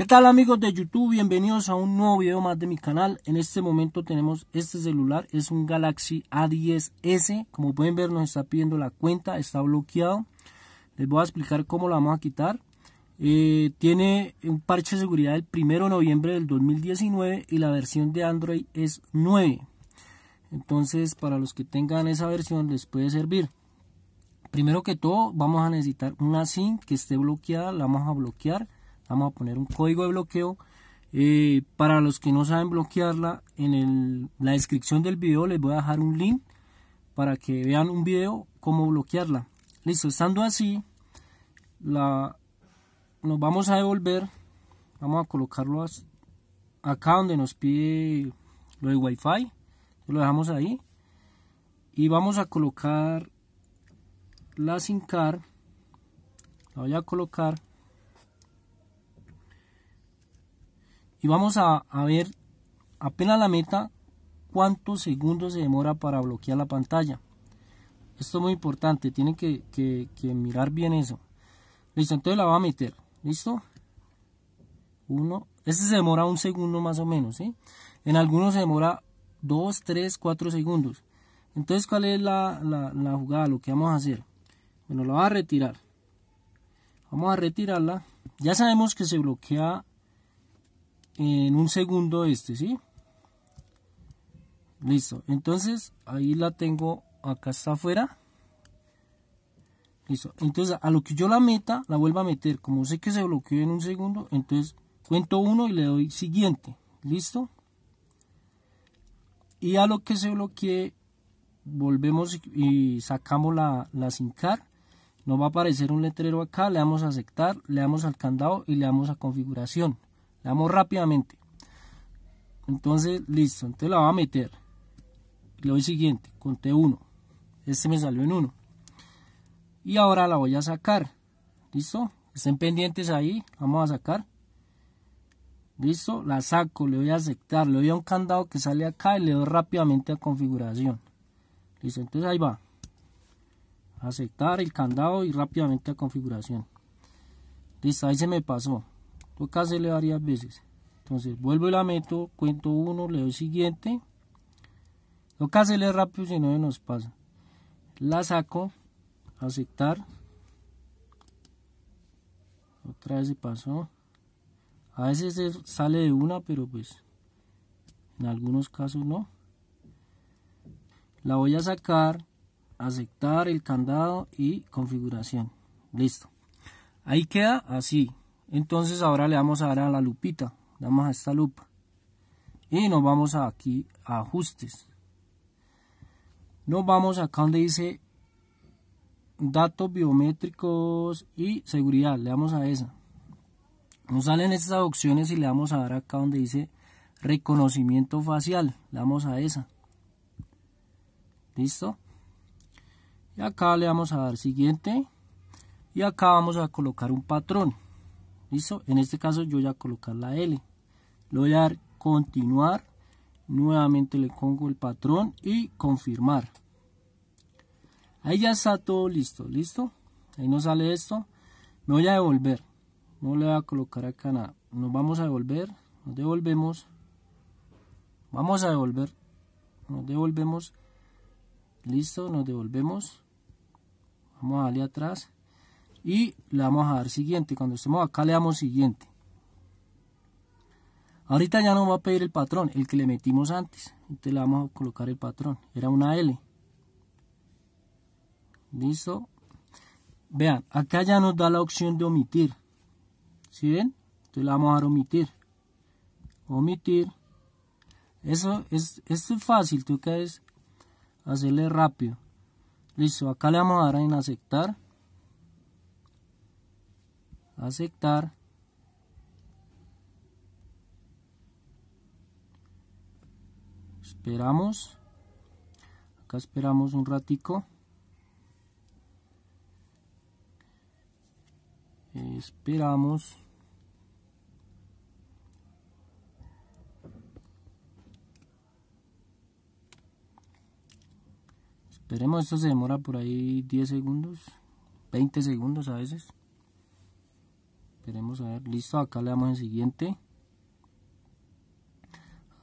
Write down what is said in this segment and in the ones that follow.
¿Qué tal amigos de YouTube? Bienvenidos a un nuevo video más de mi canal. En este momento tenemos este celular, es un Galaxy A10S. Como pueden ver nos está pidiendo la cuenta, está bloqueado. Les voy a explicar cómo la vamos a quitar. Eh, tiene un parche de seguridad del 1 de noviembre del 2019 y la versión de Android es 9. Entonces para los que tengan esa versión les puede servir. Primero que todo vamos a necesitar una SIM que esté bloqueada, la vamos a bloquear vamos a poner un código de bloqueo eh, para los que no saben bloquearla en la descripción del video les voy a dejar un link para que vean un video cómo bloquearla listo estando así la nos vamos a devolver vamos a colocarlo acá donde nos pide lo de wifi lo dejamos ahí y vamos a colocar la sincar la voy a colocar Y vamos a, ver apenas la meta cuántos segundos se demora para bloquear la pantalla. Esto es muy importante, tienen que, mirar bien eso. Listo, entonces la va a meter. ¿Listo? Uno. Este se demora un segundo más o menos. ¿sí? En algunos se demora dos, tres, cuatro segundos. Entonces, ¿cuál es la, la jugada? Lo que vamos a hacer. Bueno, la va a retirar. Vamos a retirarla. Ya sabemos que se bloquea en un segundo este, ¿sí? Listo, entonces ahí la tengo, acá está afuera. Listo, entonces a lo que yo la meta, la vuelvo a meter. Como sé que se bloqueó en un segundo, entonces cuento uno y le doy siguiente. Listo. Y a lo que se bloquee, volvemos y sacamos la, la sincar. Nos va a aparecer un letrero acá, le damos a aceptar, le damos al candado y le damos a configuración. Le damos rápidamente. Entonces, listo. Entonces la va a meter. Le doy siguiente. Conté 1. Este me salió en 1. Y ahora la voy a sacar. ¿Listo? Estén pendientes ahí. Vamos a sacar. ¿Listo? La saco, le voy a aceptar, le doy a un candado que sale acá y le doy rápidamente a configuración. Listo, entonces ahí va. Aceptar el candado y rápidamente a configuración. Listo, ahí se me pasó lo pues hacerle varias veces. Entonces vuelvo y la meto, cuento uno, le doy siguiente. lo hacerle rápido si no nos pasa. La saco, aceptar. Otra vez se pasó. A veces sale de una, pero pues en algunos casos no. La voy a sacar, aceptar el candado y configuración. Listo. Ahí queda así entonces ahora le vamos a dar a la lupita damos a esta lupa y nos vamos aquí a ajustes nos vamos acá donde dice datos biométricos y seguridad le damos a esa nos salen estas opciones y le vamos a dar acá donde dice reconocimiento facial le damos a esa listo y acá le vamos a dar siguiente y acá vamos a colocar un patrón ¿Listo? En este caso yo voy a colocar la L. Le voy a dar continuar. Nuevamente le pongo el patrón y confirmar. Ahí ya está todo listo, ¿listo? Ahí nos sale esto. Me voy a devolver. No le voy a colocar acá nada. Nos vamos a devolver. Nos devolvemos. Vamos a devolver. Nos devolvemos. Listo, nos devolvemos. Vamos a darle atrás y le vamos a dar siguiente. Cuando estemos acá le damos siguiente. Ahorita ya nos va a pedir el patrón, el que le metimos antes. Entonces le vamos a colocar el patrón. Era una L. Listo. Vean, acá ya nos da la opción de omitir. Si ven? Entonces le vamos a dar omitir. Omitir. Eso es, es fácil, tú que es hacerle rápido. Listo, acá le vamos a dar en aceptar aceptar esperamos acá esperamos un ratico esperamos esperemos esto se demora por ahí 10 segundos 20 segundos a veces Queremos a ver. Listo, acá le damos el siguiente.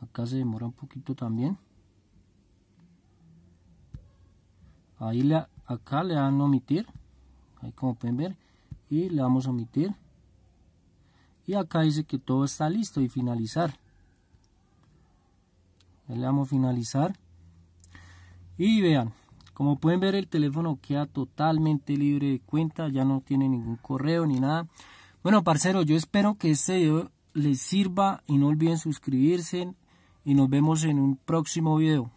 Acá se demora un poquito también. Ahí le, acá le dan omitir. Ahí como pueden ver. Y le vamos a omitir. Y acá dice que todo está listo y finalizar. le damos finalizar. Y vean, como pueden ver el teléfono queda totalmente libre de cuenta, ya no tiene ningún correo ni nada. Bueno, parcero, yo espero que este video les sirva y no olviden suscribirse y nos vemos en un próximo video.